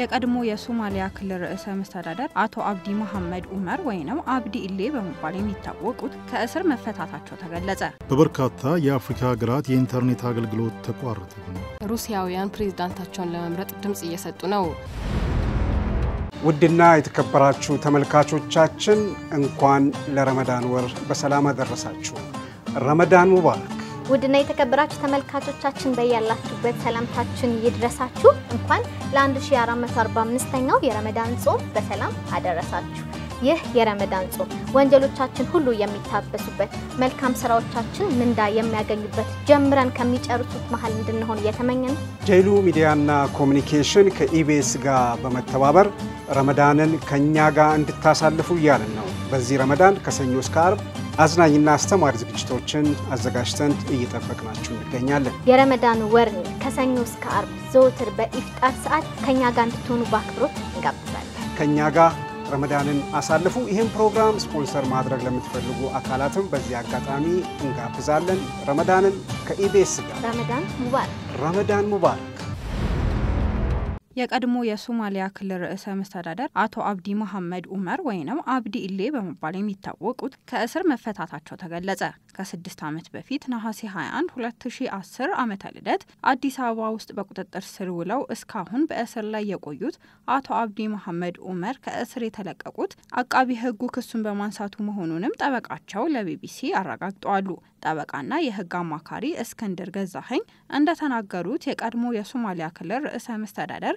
የቀድሞ የሶማሊያ ክልል ርዕሰ መስተዳደር አቶ አብዲ መሐመድ ኡመር ወይም አብዲ ኢሌ በመባል የሚታወቁት ከእስር መፈታታቸው ተገለጸ። በበርካታ የአፍሪካ ሀገራት የኢንተርኔት አገልግሎት ተቋረጠ። ሩሲያውያን ፕሬዝዳንታቸውን ለመምረጥ ድምፅ እየሰጡ ነው። ውድና የተከበራችሁ ተመልካቾቻችን እንኳን ለረመዳን ወር በሰላም አደረሳችሁ። ረመዳን ሙባረክ። ውድና የተከበራችሁ ተመልካቾቻችን በያላችሁበት ሰላምታችን ይድረሳችሁ። እንኳን ለ1445ኛው የረመዳን ጾም በሰላም አደረሳችሁ። ይህ የረመዳን ጾም ወንጀሎቻችን ሁሉ የሚታበሱበት፣ መልካም ስራዎቻችን ምንዳ የሚያገኙበት ጀምረን ከሚጨርሱት መሀል እንድንሆን እየተመኘን ጄሉ ሚዲያና ኮሚኒኬሽን ከኢቢኤስ ጋር በመተባበር ረመዳንን ከእኛ ጋር እንድታሳልፉ እያልን ነው። በዚህ ረመዳን ከሰኞ እስከ አርብ አዝናኝና አስተማሪ ዝግጅቶችን አዘጋጅተን እየጠበቅናችሁ እንገኛለን። የረመዳን ወር ከሰኞ እስከ አርብ ዘወትር በኢፍጣር ሰዓት ከእኛ ጋር እንድትሆኑ በአክብሮት እንጋብዛለን። ከእኛ ጋር ረመዳንን አሳልፉ። ይህም ፕሮግራም ስፖንሰር ማድረግ ለምትፈልጉ አካላትም በዚህ አጋጣሚ እንጋብዛለን። ረመዳንን ከኢቤስ ጋር ረመዳን ሙባረክ፣ ረመዳን ሙባረክ። የቀድሞ የሶማሊያ ክልል ርዕሰ መስተዳደር አቶ አብዲ መሐመድ ኡመር ወይም አብዲ ኢሌ በመባል የሚታወቁት ከእስር መፈታታቸው ተገለጸ። ከስድስት ዓመት በፊት ነሐሴ 21 2010 ዓመተ ልደት አዲስ አበባ ውስጥ በቁጥጥር ስር ውለው እስካሁን በእስር ላይ የቆዩት አቶ አብዲ መሐመድ ኡመር ከእስር የተለቀቁት አቃቢ ሕጉ ክሱን በማንሳቱ መሆኑንም ጠበቃቸው ለቢቢሲ አረጋግጠዋሉ። ጠበቃና የህግ አማካሪ እስክንድር ገዛኸኝ እንደተናገሩት የቀድሞ የሶማሊያ ክልል ርዕሰ መስተዳደር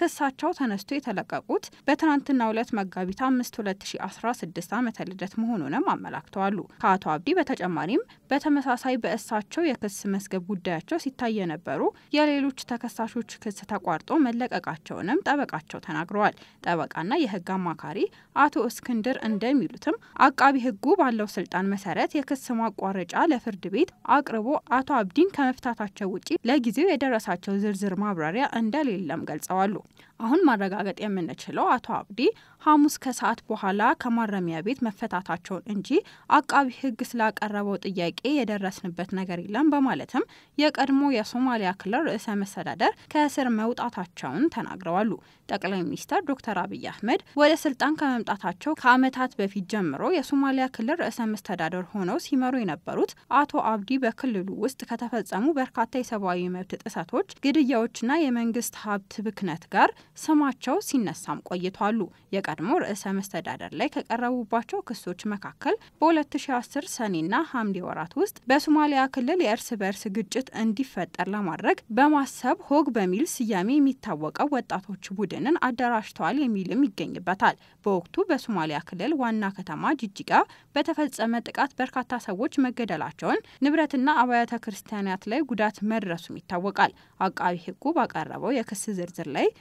ክሳቸው ተነስቶ የተለቀቁት በትናንትና ሁለት መጋቢት አምስት 2016 አመተ ልደት መሆኑንም አመላክተዋሉ። ከአቶ አብዲ በተጨማሪም በተመሳሳይ በእሳቸው የክስ መዝገብ ጉዳያቸው ሲታይ የነበሩ የሌሎች ተከሳሾች ክስ ተቋርጦ መለቀቃቸውንም ጠበቃቸው ተናግረዋል። ጠበቃና የህግ አማካሪ አቶ እስክንድር እንደሚሉትም አቃቢ ህጉ ባለው ስልጣን መሰረት የክስ ማቋረጫ ለፍርድ ቤት አቅርቦ አቶ አብዲን ከመፍታታቸው ውጪ ለጊዜው የደረሳቸው ዝርዝር ማብራሪያ እንደሌለም ገልጸዋሉ። አሁን ማረጋገጥ የምንችለው አቶ አብዲ ሐሙስ ከሰዓት በኋላ ከማረሚያ ቤት መፈታታቸውን እንጂ አቃቢ ሕግ ስላቀረበው ጥያቄ የደረስንበት ነገር የለም በማለትም የቀድሞ የሶማሊያ ክልል ርዕሰ መስተዳደር ከእስር መውጣታቸውን ተናግረዋሉ። ጠቅላይ ሚኒስትር ዶክተር አብይ አህመድ ወደ ስልጣን ከመምጣታቸው ከዓመታት በፊት ጀምሮ የሶማሊያ ክልል ርዕሰ መስተዳደር ሆነው ሲመሩ የነበሩት አቶ አብዲ በክልሉ ውስጥ ከተፈጸሙ በርካታ የሰብአዊ መብት ጥሰቶች፣ ግድያዎችና የመንግስት ሀብት ብክነት ጋር ስማቸው ሲነሳም ቆይቷሉ። የቀድሞ ርዕሰ መስተዳደር ላይ ከቀረቡባቸው ክሶች መካከል በ2010 ሰኔና ሐምሌ ወራት ውስጥ በሶማሊያ ክልል የእርስ በእርስ ግጭት እንዲፈጠር ለማድረግ በማሰብ ሆግ በሚል ስያሜ የሚታወቀው ወጣቶች ቡድንን አደራጅተዋል የሚልም ይገኝበታል። በወቅቱ በሶማሊያ ክልል ዋና ከተማ ጅጅጋ በተፈጸመ ጥቃት በርካታ ሰዎች መገደላቸውን፣ ንብረትና አብያተ ክርስቲያናት ላይ ጉዳት መድረሱም ይታወቃል። አቃቢ ሕጉ ባቀረበው የክስ ዝርዝር ላይ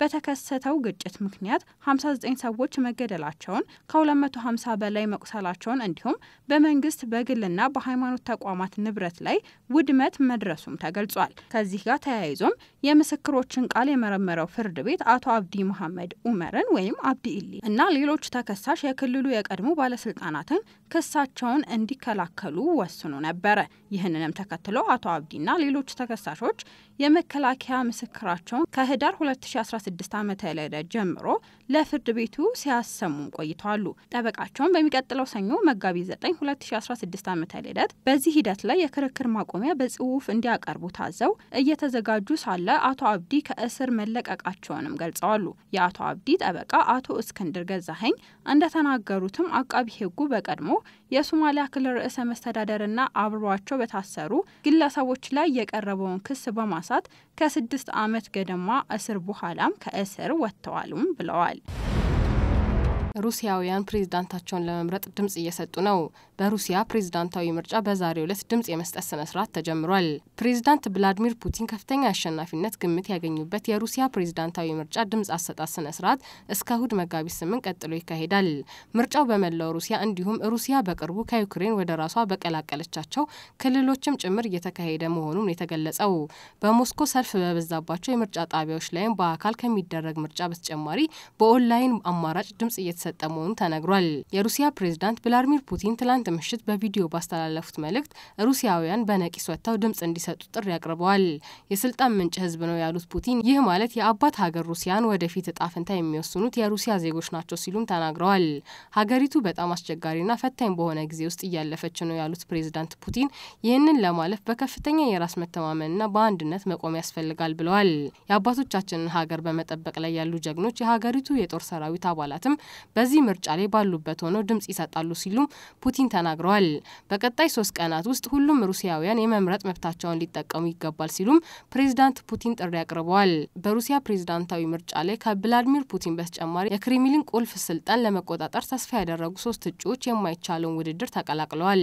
በተከሰተው ግጭት ምክንያት 59 ሰዎች መገደላቸውን ከ250 በላይ መቁሰላቸውን እንዲሁም በመንግስት በግልና በሃይማኖት ተቋማት ንብረት ላይ ውድመት መድረሱም ተገልጿል። ከዚህ ጋር ተያይዞም የምስክሮችን ቃል የመረመረው ፍርድ ቤት አቶ አብዲ መሐመድ ኡመርን ወይም አብዲ ኢሊ እና ሌሎች ተከሳሽ የክልሉ የቀድሞ ባለስልጣናትን ክሳቸውን እንዲከላከሉ ወስኖ ነበረ። ይህንንም ተከትሎ አቶ አብዲና ሌሎች ተከሳሾች የመከላከያ ምስክራቸውን ከህዳር 2016 2016 ዓመተ ም ጀምሮ ለፍርድ ቤቱ ሲያሰሙም ቆይተዋሉ። ጠበቃቸውን በሚቀጥለው ሰኞ መጋቢት 9 2016 ዓ ም በዚህ ሂደት ላይ የክርክር ማቆሚያ በጽሁፍ እንዲያቀርቡ ታዘው እየተዘጋጁ ሳለ አቶ አብዲ ከእስር መለቀቃቸውንም ገልጸዋሉ። የአቶ አብዲ ጠበቃ አቶ እስክንድር ገዛኸኝ እንደተናገሩትም አቃቢ ህጉ በቀድሞ የሶማሊያ ክልል ርዕሰ መስተዳደርና አብሯቸው በታሰሩ ግለሰቦች ላይ የቀረበውን ክስ በማሳት ከስድስት ዓመት ገደማ እስር በኋላም ከእስር ወጥተዋሉም ብለዋል። ሩሲያውያን ፕሬዝዳንታቸውን ለመምረጥ ድምጽ እየሰጡ ነው። በሩሲያ ፕሬዝዳንታዊ ምርጫ በዛሬው ዕለት ድምጽ የመስጠት ስነ ስርዓት ተጀምሯል። ፕሬዝዳንት ቭላዲሚር ፑቲን ከፍተኛ አሸናፊነት ግምት ያገኙበት የሩሲያ ፕሬዝዳንታዊ ምርጫ ድምጽ አሰጣት ስነ ስርዓት እስከ እሁድ መጋቢት ስምንት ቀጥሎ ይካሄዳል። ምርጫው በመላው ሩሲያ እንዲሁም ሩሲያ በቅርቡ ከዩክሬን ወደ ራሷ በቀላቀለቻቸው ክልሎችም ጭምር እየተካሄደ መሆኑን የተገለጸው በሞስኮ ሰልፍ በበዛባቸው የምርጫ ጣቢያዎች ላይም በአካል ከሚደረግ ምርጫ በተጨማሪ በኦንላይን አማራጭ ድምጽ እየተ የተሰጠ መሆኑ ተነግሯል። የሩሲያ ፕሬዝዳንት ቭላዲሚር ፑቲን ትላንት ምሽት በቪዲዮ ባስተላለፉት መልእክት ሩሲያውያን በነቂስ ወጥተው ድምጽ እንዲሰጡ ጥሪ አቅርበዋል። የስልጣን ምንጭ ህዝብ ነው ያሉት ፑቲን ይህ ማለት የአባት ሀገር ሩሲያን ወደፊት እጣ ፈንታ የሚወስኑት የሩሲያ ዜጎች ናቸው ሲሉም ተናግረዋል። ሀገሪቱ በጣም አስቸጋሪና ፈታኝ በሆነ ጊዜ ውስጥ እያለፈች ነው ያሉት ፕሬዝዳንት ፑቲን ይህንን ለማለፍ በከፍተኛ የራስ መተማመንና በአንድነት መቆም ያስፈልጋል ብለዋል። የአባቶቻችንን ሀገር በመጠበቅ ላይ ያሉ ጀግኖች የሀገሪቱ የጦር ሰራዊት አባላትም በዚህ ምርጫ ላይ ባሉበት ሆነው ድምጽ ይሰጣሉ ሲሉም ፑቲን ተናግረዋል። በቀጣይ ሶስት ቀናት ውስጥ ሁሉም ሩሲያውያን የመምረጥ መብታቸውን ሊጠቀሙ ይገባል ሲሉም ፕሬዚዳንት ፑቲን ጥሪ አቅርበዋል። በሩሲያ ፕሬዚዳንታዊ ምርጫ ላይ ከቭላዲሚር ፑቲን በተጨማሪ የክሬምሊን ቁልፍ ስልጣን ለመቆጣጠር ተስፋ ያደረጉ ሶስት እጩዎች የማይቻለውን ውድድር ተቀላቅለዋል።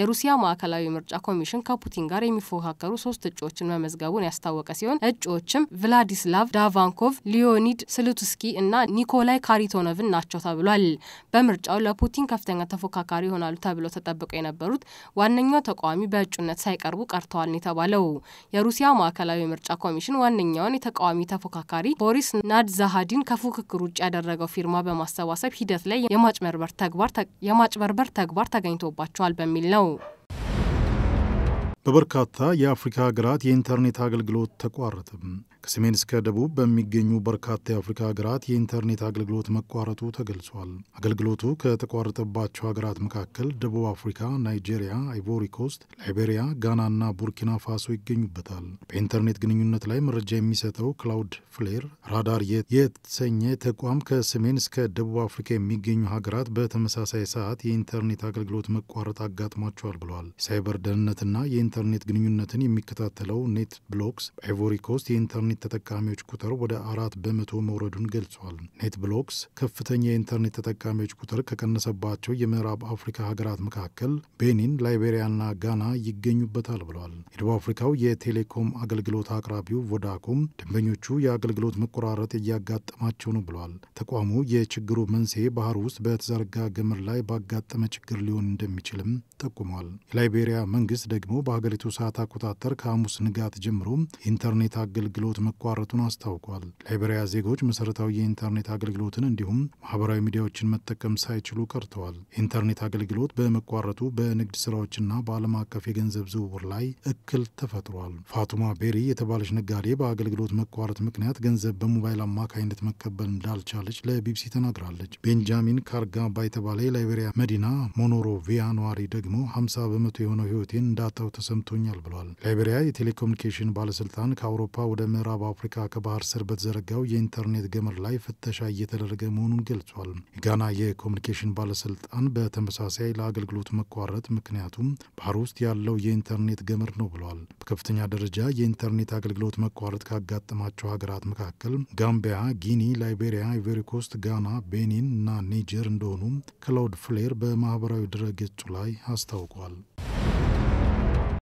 የሩሲያ ማዕከላዊ ምርጫ ኮሚሽን ከፑቲን ጋር የሚፎካከሩ ሶስት እጩዎችን መመዝገቡን ያስታወቀ ሲሆን እጩዎችም ቭላዲስላቭ ዳቫንኮቭ፣ ሊዮኒድ ስሉትስኪ እና ኒኮላይ ካሪቶኖቭን ናቸው ተብሏል። በምርጫው ለፑቲን ከፍተኛ ተፎካካሪ ይሆናሉ ተብለው ተጠብቀው የነበሩት ዋነኛው ተቃዋሚ በእጩነት ሳይቀርቡ ቀርተዋል ነው የተባለው። የሩሲያ ማዕከላዊ ምርጫ ኮሚሽን ዋነኛውን የተቃዋሚ ተፎካካሪ ቦሪስ ናድዛሃዲን ከፉክክር ውጭ ያደረገው ፊርማ በማሰባሰብ ሂደት ላይ የማጭበርበር ተግባር ተገኝቶባቸዋል በሚል ነው። በበርካታ የአፍሪካ ሀገራት የኢንተርኔት አገልግሎት ተቋረጠ። ከሰሜን እስከ ደቡብ በሚገኙ በርካታ የአፍሪካ ሀገራት የኢንተርኔት አገልግሎት መቋረጡ ተገልጿል። አገልግሎቱ ከተቋረጠባቸው ሀገራት መካከል ደቡብ አፍሪካ፣ ናይጄሪያ፣ አይቮሪ ኮስት፣ ላይቤሪያ፣ ጋና እና ቡርኪና ፋሶ ይገኙበታል። በኢንተርኔት ግንኙነት ላይ መረጃ የሚሰጠው ክላውድ ፍሌር ራዳር የተሰኘ ተቋም ከሰሜን እስከ ደቡብ አፍሪካ የሚገኙ ሀገራት በተመሳሳይ ሰዓት የኢንተርኔት አገልግሎት መቋረጥ አጋጥሟቸዋል ብሏል። የሳይበር ደህንነትና የኢንተርኔት ግንኙነትን የሚከታተለው ኔት ብሎክስ በአይቮሪ ኮስት የኢንተርኔት የኢንተርኔት ተጠቃሚዎች ቁጥር ወደ አራት በመቶ መውረዱን ገልጿል። ኔት ብሎክስ ከፍተኛ የኢንተርኔት ተጠቃሚዎች ቁጥር ከቀነሰባቸው የምዕራብ አፍሪካ ሀገራት መካከል ቤኒን፣ ላይቤሪያና ጋና ይገኙበታል ብሏል። የደቡብ አፍሪካው የቴሌኮም አገልግሎት አቅራቢው ቮዳኮም ደንበኞቹ የአገልግሎት መቆራረጥ እያጋጠማቸው ነው ብሏል። ተቋሙ የችግሩ መንስኤ ባህር ውስጥ በተዘረጋ ገመድ ላይ ባጋጠመ ችግር ሊሆን እንደሚችልም ጠቁሟል። የላይቤሪያ መንግስት ደግሞ በሀገሪቱ ሰዓት አቆጣጠር ከሐሙስ ንጋት ጀምሮ የኢንተርኔት አገልግሎት አገልግሎት መቋረጡን አስታውቋል። ላይቤሪያ ዜጎች መሰረታዊ የኢንተርኔት አገልግሎትን እንዲሁም ማህበራዊ ሚዲያዎችን መጠቀም ሳይችሉ ቀርተዋል። የኢንተርኔት አገልግሎት በመቋረጡ በንግድ ስራዎችና በዓለም አቀፍ የገንዘብ ዝውውር ላይ እክል ተፈጥሯል። ፋቱማ ቤሪ የተባለች ነጋዴ በአገልግሎት መቋረጥ ምክንያት ገንዘብ በሞባይል አማካኝነት መቀበል እንዳልቻለች ለቢቢሲ ተናግራለች። ቤንጃሚን ካርጋባ የተባለ የላይቤሪያ መዲና ሞኖሮቪያ ነዋሪ ደግሞ 50 በመቶ የሆነው ህይወቴን እንዳጣው ተሰምቶኛል ብሏል። ላይቤሪያ የቴሌኮሙኒኬሽን ባለስልጣን ከአውሮፓ ወደ ምዕራብ በምዕራብ አፍሪካ ከባህር ስር በተዘረጋው የኢንተርኔት ገመድ ላይ ፍተሻ እየተደረገ መሆኑን ገልጿል። የጋና የኮሚኒኬሽን ባለስልጣን በተመሳሳይ ለአገልግሎት መቋረጥ ምክንያቱም ባህር ውስጥ ያለው የኢንተርኔት ገመድ ነው ብሏል። በከፍተኛ ደረጃ የኢንተርኔት አገልግሎት መቋረጥ ካጋጠማቸው ሀገራት መካከል ጋምቢያ፣ ጊኒ፣ ላይቤሪያ፣ ኢቨሪኮስት፣ ጋና፣ ቤኒን እና ኒጀር እንደሆኑ ክላውድ ፍሌር በማህበራዊ ድረገጹ ላይ አስታውቋል።